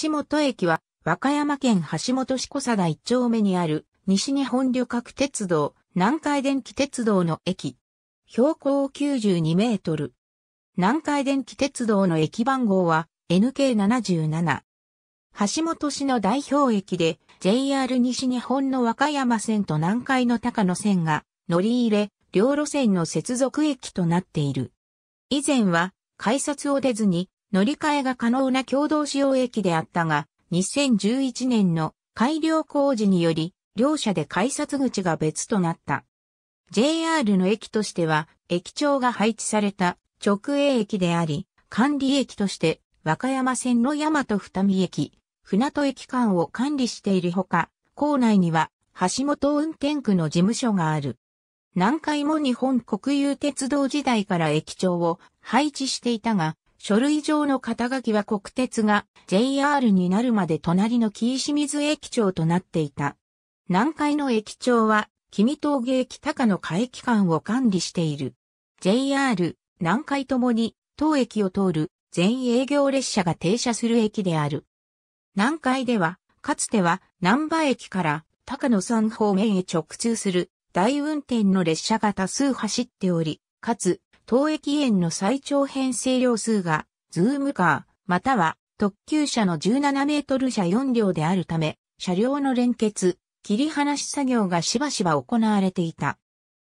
橋本駅は、和歌山県橋本市小佐田一丁目にある、西日本旅客鉄道、南海電気鉄道の駅。標高92メートル。南海電気鉄道の駅番号は NK77。橋本市の代表駅で JR 西日本の和歌山線と南海の高野線が乗り入れ、両路線の接続駅となっている。以前は改札を出ずに乗り換えが可能な共同使用駅であったが、2011年の改良工事により、両社で改札口が別となった。JR の駅としては、駅長が配置された直営駅であり、管理駅として、和歌山線の大和二見駅、船戸駅間を管理しているほか、構内には、橋本運転区の事務所がある。何回も日本国有鉄道時代から駅長を配置していたが、書類上の肩書きは国鉄が JR になるまで隣の紀伊清水駅長となっていた。南海の駅長は、君峠駅高の海駅間を管理している。JR、南海ともに、当駅を通る全営業列車が停車する駅である。南海では、かつては、南波駅から高野山方面へ直通する大運転の列車が多数走っており、かつ、当駅園の最長編成量数が、ズームカー、または特急車の17メートル車4両であるため、車両の連結、切り離し作業がしばしば行われていた。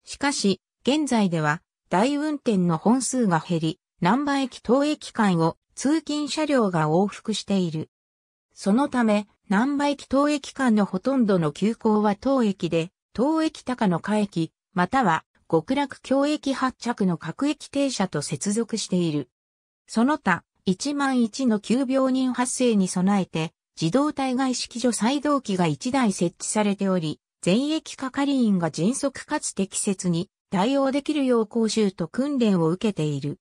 しかし、現在では、大運転の本数が減り、南波駅東駅間を通勤車両が往復している。そのため、南波駅東駅間のほとんどの急行は当駅で、東駅高の下駅、または極楽京駅発着の各駅停車と接続している。その他、1万1の急病人発生に備えて、自動体外式所再動機が1台設置されており、全駅係員が迅速かつ適切に対応できるよう講習と訓練を受けている。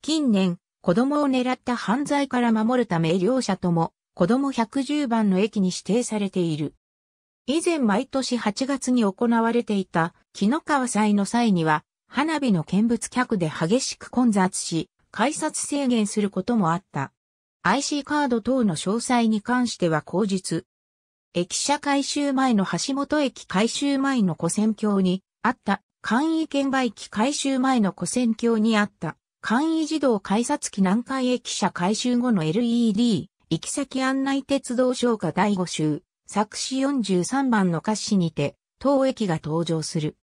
近年、子供を狙った犯罪から守るため両者とも、子供110番の駅に指定されている。以前毎年8月に行われていた木の川祭の際には、花火の見物客で激しく混雑し、改札制限することもあった。IC カード等の詳細に関しては口日、駅舎改修前の橋本駅改修前の古戦橋にあった、簡易券売機改修前の古戦橋にあった、簡易自動改札機南海駅舎改修後の LED、行き先案内鉄道消化第5集。作詞43番の歌詞にて、当駅が登場する。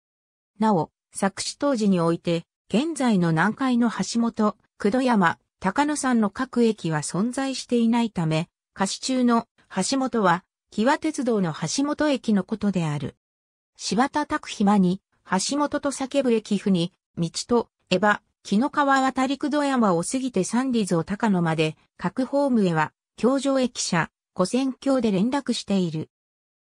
なお、作詞当時において、現在の南海の橋本、九度山、高野山の各駅は存在していないため、歌詞中の橋本は、木和鉄道の橋本駅のことである。柴田拓暇に、橋本と叫ぶ駅譜に、道と、エヴァ、木の川渡り九度山を過ぎて三里蔵高野まで、各ホームへは、京城駅舎、古戦橋で連絡している。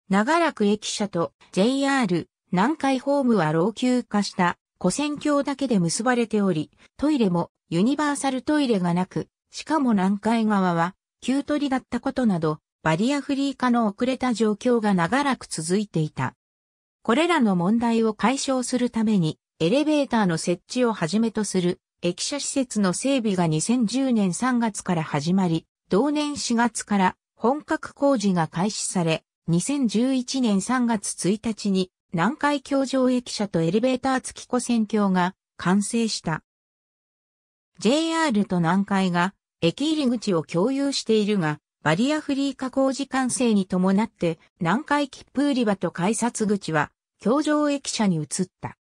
長らく駅舎と JR 南海ホームは老朽化した古戦橋だけで結ばれており、トイレもユニバーサルトイレがなく、しかも南海側は急取りだったことなど、バリアフリー化の遅れた状況が長らく続いていた。これらの問題を解消するために、エレベーターの設置をはじめとする駅舎施設の整備が2010年3月から始まり、同年4月から本格工事が開始され、2011年3月1日に南海橋上駅舎とエレベーター付き跨線橋が完成した。JR と南海が駅入り口を共有しているが、バリアフリー化工事完成に伴って南海切符売り場と改札口は橋上駅舎に移った。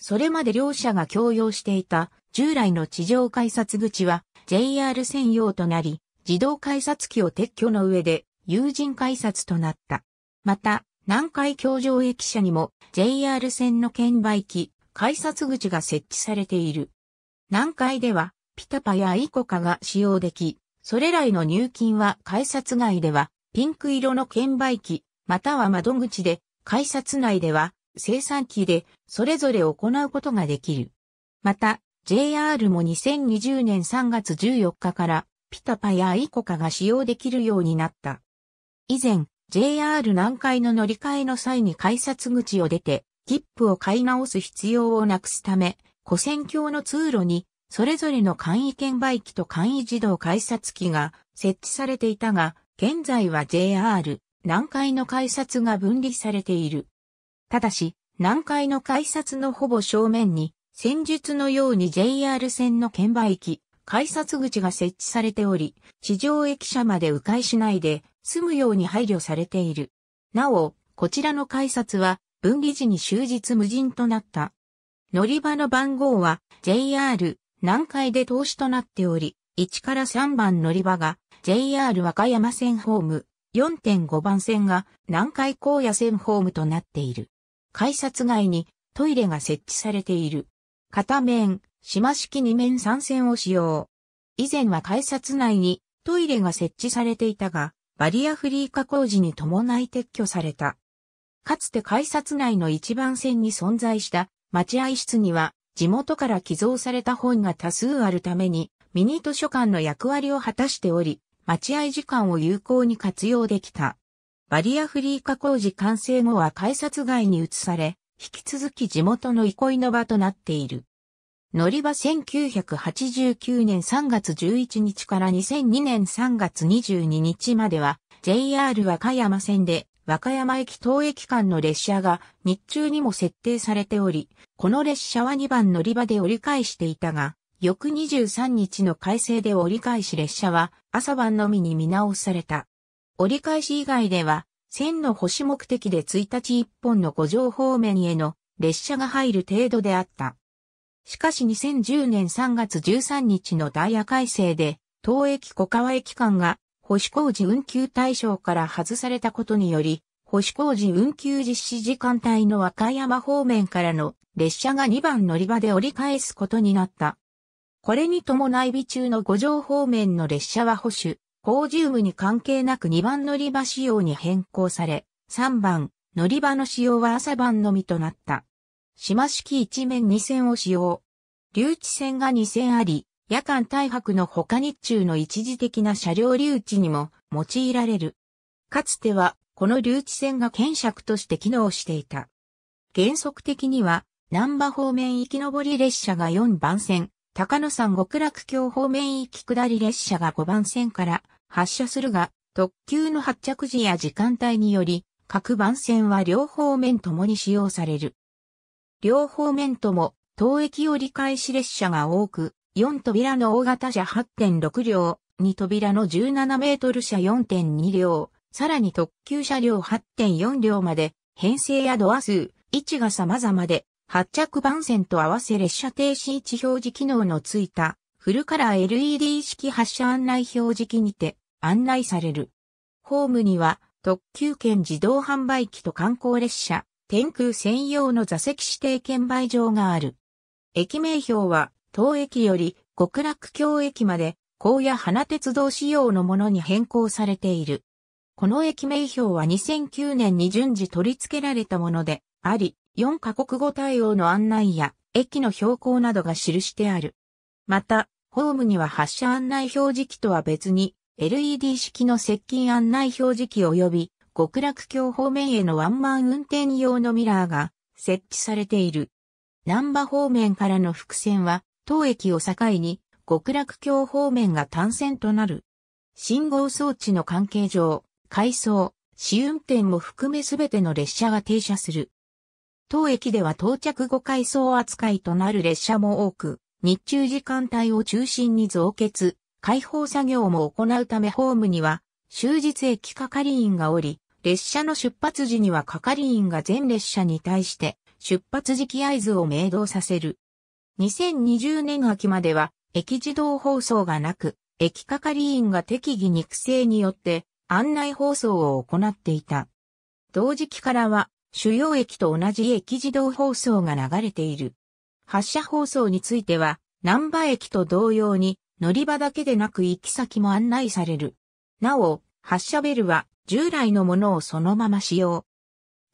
それまで両社が共用していた従来の地上改札口は JR 専用となり、自動改札機を撤去の上で、有人改札となった。また、南海橋上駅舎にも JR 線の券売機、改札口が設置されている。南海では、ピタパやイコカが使用でき、それらへの入金は改札外では、ピンク色の券売機、または窓口で、改札内では、生産機で、それぞれ行うことができる。また、JR も2020年3月14日から、ピタパやイコカが使用できるようになった。以前、JR 南海の乗り換えの際に改札口を出て、切符を買い直す必要をなくすため、古戦橋の通路に、それぞれの簡易券売機と簡易自動改札機が設置されていたが、現在は JR 南海の改札が分離されている。ただし、南海の改札のほぼ正面に、戦術のように JR 線の券売機、改札口が設置されており、地上駅舎まで迂回しないで済むように配慮されている。なお、こちらの改札は分離時に終日無人となった。乗り場の番号は JR 南海で投資となっており、1から3番乗り場が JR 和歌山線ホーム、4.5番線が南海高野線ホームとなっている。改札外にトイレが設置されている。片面、島式2面3線を使用。以前は改札内にトイレが設置されていたが、バリアフリー化工事に伴い撤去された。かつて改札内の一番線に存在した待合室には地元から寄贈された本が多数あるためにミニ図書館の役割を果たしており、待合時間を有効に活用できた。バリアフリー化工事完成後は改札外に移され、引き続き地元の憩いの場となっている。乗り場1989年3月11日から2002年3月22日までは JR 和歌山線で和歌山駅東駅間の列車が日中にも設定されており、この列車は2番乗り場で折り返していたが、翌23日の改正で折り返し列車は朝晩のみに見直された。折り返し以外では、線の星目的で1日1本の五条方面への列車が入る程度であった。しかし2010年3月13日のダイヤ改正で、東駅小川駅間が保守工事運休対象から外されたことにより、保守工事運休実施時間帯の和歌山方面からの列車が2番乗り場で折り返すことになった。これに伴い備中の五条方面の列車は保守、工事有無に関係なく2番乗り場仕様に変更され、3番乗り場の仕様は朝晩のみとなった。島式一面二線を使用。留置線が二線あり、夜間大白の他日中の一時的な車両留置にも用いられる。かつては、この留置線が検索として機能していた。原則的には、南波方面行き上り列車が4番線、高野山極楽橋方面行き下り列車が5番線から発車するが、特急の発着時や時間帯により、各番線は両方面ともに使用される。両方面とも、当駅折り返し列車が多く、4扉の大型車8.6両、2扉の17メートル車4.2両、さらに特急車両8.4両まで、編成やドア数、位置が様々で、発着番線と合わせ列車停止位置表示機能のついた、フルカラー LED 式発車案内表示機にて、案内される。ホームには、特急券自動販売機と観光列車、天空専用の座席指定券売場がある。駅名標は、当駅より極楽橋駅まで、高野花鉄道仕様のものに変更されている。この駅名標は2009年に順次取り付けられたもので、あり、4カ国語対応の案内や、駅の標高などが記してある。また、ホームには発車案内表示器とは別に、LED 式の接近案内表示器及び極楽橋方面へのワンマン運転用のミラーが設置されている。南波方面からの伏線は、当駅を境に極楽橋方面が単線となる。信号装置の関係上、回送、試運転も含めすべての列車が停車する。当駅では到着後回送扱いとなる列車も多く、日中時間帯を中心に増結、開放作業も行うためホームには、終日駅係員がおり、列車の出発時には係員が全列車に対して出発時期合図を明導させる。2020年秋までは駅自動放送がなく、駅係員が適宜肉声によって案内放送を行っていた。同時期からは主要駅と同じ駅自動放送が流れている。発車放送については、南波駅と同様に乗り場だけでなく行き先も案内される。なお、発車ベルは従来のものをそのまま使用。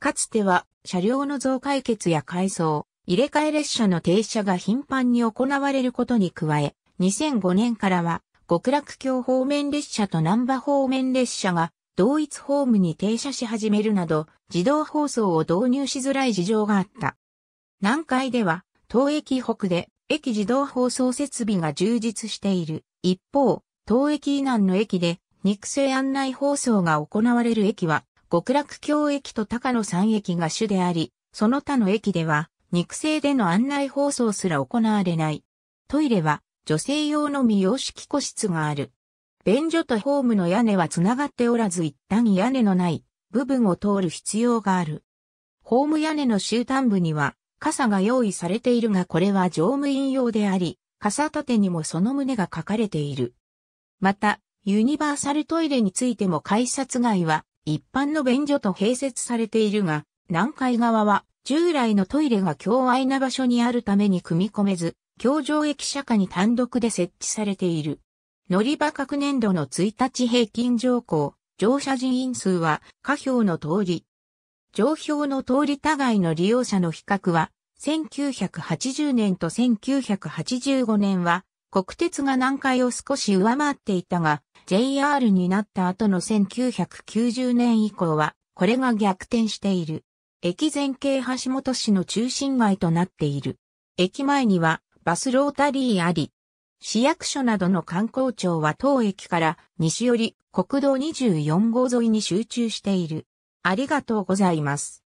かつては車両の増改決や改装、入れ替え列車の停車が頻繁に行われることに加え、2005年からは極楽橋方面列車と南波方面列車が同一ホームに停車し始めるなど自動放送を導入しづらい事情があった。南海では東駅北で駅自動放送設備が充実している。一方、東駅以南の駅で肉声案内放送が行われる駅は、極楽橋駅と高野山駅が主であり、その他の駅では、肉声での案内放送すら行われない。トイレは、女性用の未用式個室がある。便所とホームの屋根は繋がっておらず一旦屋根のない部分を通る必要がある。ホーム屋根の終端部には傘が用意されているがこれは乗務員用であり、傘立てにもその旨が書かれている。また、ユニバーサルトイレについても改札外は一般の便所と併設されているが、南海側は従来のトイレが強愛な場所にあるために組み込めず、京上駅社下に単独で設置されている。乗り場各年度の1日平均乗降、乗車人員数は下表の通り。上表の通り互いの利用者の比較は、1980年と1985年は、国鉄が南海を少し上回っていたが、JR になった後の1990年以降は、これが逆転している。駅前系橋本市の中心街となっている。駅前にはバスロータリーあり、市役所などの観光庁は当駅から西より国道24号沿いに集中している。ありがとうございます。